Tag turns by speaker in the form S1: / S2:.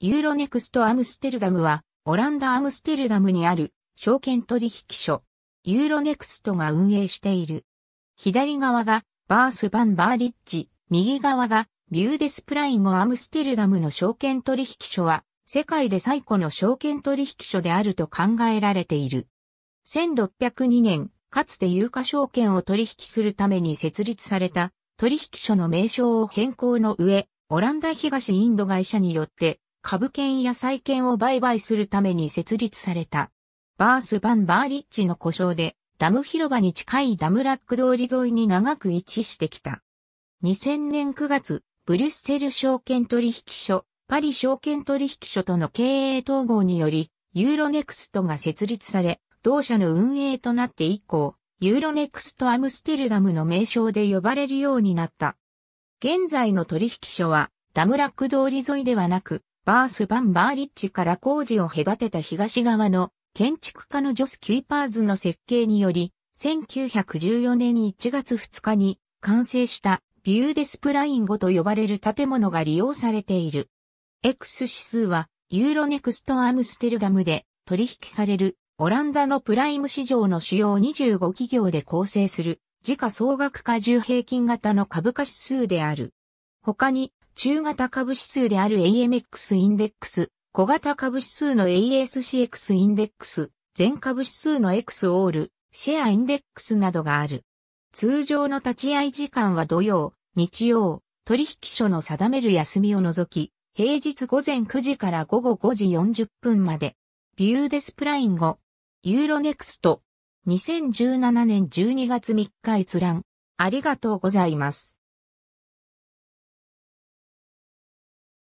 S1: ユーロネクストアムステルダムは、オランダアムステルダムにある証券取引所、ユーロネクストが運営している。左側がバースバンバーリッジ、右側がビューデスプライムアムステルダムの証券取引所は、世界で最古の証券取引所であると考えられている。1602年、かつて有価証券を取引するために設立された取引所の名称を変更の上、オランダ東インド会社によって株券や債券を売買するために設立された。バース・バン・バーリッジの故障で、ダム広場に近いダムラック通り沿いに長く位置してきた。2000年9月、ブリュッセル証券取引所、パリ証券取引所との経営統合により、ユーロネクストが設立され、同社の運営となって以降、ユーロネクストアムステルダムの名称で呼ばれるようになった。現在の取引所は、ダムラック通り沿いではなく、バース・バン・バーリッチから工事を隔てた東側の建築家のジョス・キュイパーズの設計により、1914年1月2日に完成したビューデスプライン5と呼ばれる建物が利用されている。X 指数はユーロネクストアムステルダムで取引されるオランダのプライム市場の主要25企業で構成する時価総額加重平均型の株価指数である。他に中型株指数である AMX インデックス、小型株指数の ASCX インデックス、全株指数の X オール、シェアインデックスなどがある。通常の立ち会い時間は土曜、日曜、取引所の定める休みを除き、平日午前9時から午後5時40分まで。ビューデスプライン後、ユーロネクスト、2017年12月3日閲覧。
S2: ありがとうございます。